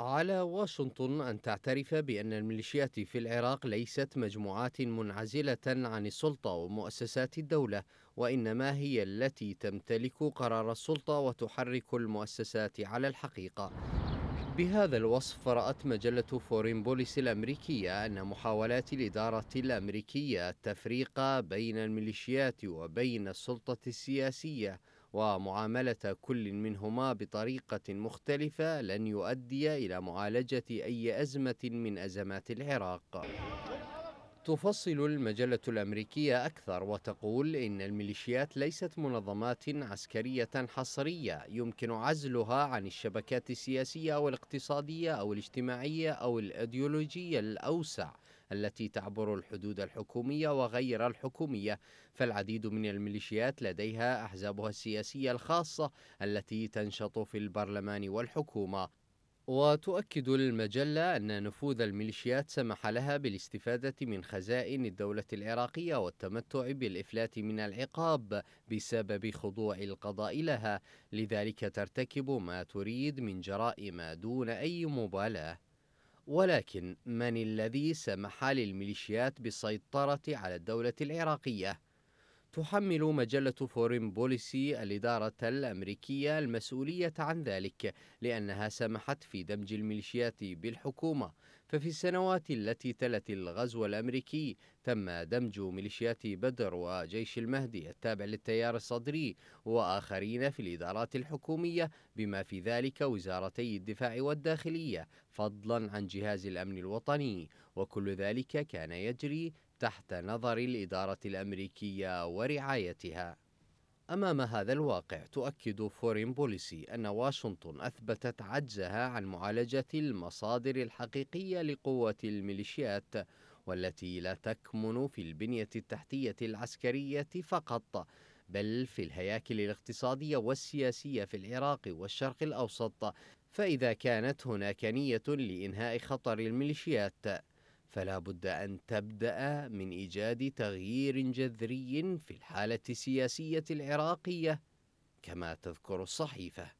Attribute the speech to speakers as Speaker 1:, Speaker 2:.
Speaker 1: على واشنطن أن تعترف بأن الميليشيات في العراق ليست مجموعات منعزلة عن السلطة ومؤسسات الدولة وإنما هي التي تمتلك قرار السلطة وتحرك المؤسسات على الحقيقة بهذا الوصف رأت مجلة فورين بوليس الأمريكية أن محاولات الإدارة الأمريكية التفريق بين الميليشيات وبين السلطة السياسية ومعاملة كل منهما بطريقة مختلفة لن يؤدي إلى معالجة أي أزمة من أزمات العراق. تفصل المجلة الأمريكية أكثر وتقول إن الميليشيات ليست منظمات عسكرية حصرية يمكن عزلها عن الشبكات السياسية أو الاقتصادية أو الاجتماعية أو الأيديولوجية الأوسع التي تعبر الحدود الحكومية وغير الحكومية فالعديد من الميليشيات لديها أحزابها السياسية الخاصة التي تنشط في البرلمان والحكومة وتؤكد المجلة أن نفوذ الميليشيات سمح لها بالاستفادة من خزائن الدولة العراقية والتمتع بالإفلات من العقاب بسبب خضوع القضاء لها، لذلك ترتكب ما تريد من جرائم دون أي مبالاة. ولكن من الذي سمح للميليشيات بالسيطرة على الدولة العراقية؟ تحمل مجلة فورين بوليسي الإدارة الأمريكية المسؤولية عن ذلك لأنها سمحت في دمج الميليشيات بالحكومة ففي السنوات التي تلت الغزو الأمريكي تم دمج ميليشيات بدر وجيش المهدي التابع للتيار الصدري وآخرين في الإدارات الحكومية بما في ذلك وزارتي الدفاع والداخلية فضلا عن جهاز الأمن الوطني وكل ذلك كان يجري تحت نظر الإدارة الأمريكية ورعايتها. أمام هذا الواقع تؤكد فورين بوليسي أن واشنطن أثبتت عجزها عن معالجة المصادر الحقيقية لقوة الميليشيات والتي لا تكمن في البنية التحتية العسكرية فقط بل في الهياكل الاقتصادية والسياسية في العراق والشرق الأوسط فإذا كانت هناك نية لإنهاء خطر الميليشيات فلا بد ان تبدا من ايجاد تغيير جذري في الحاله السياسيه العراقيه كما تذكر الصحيفه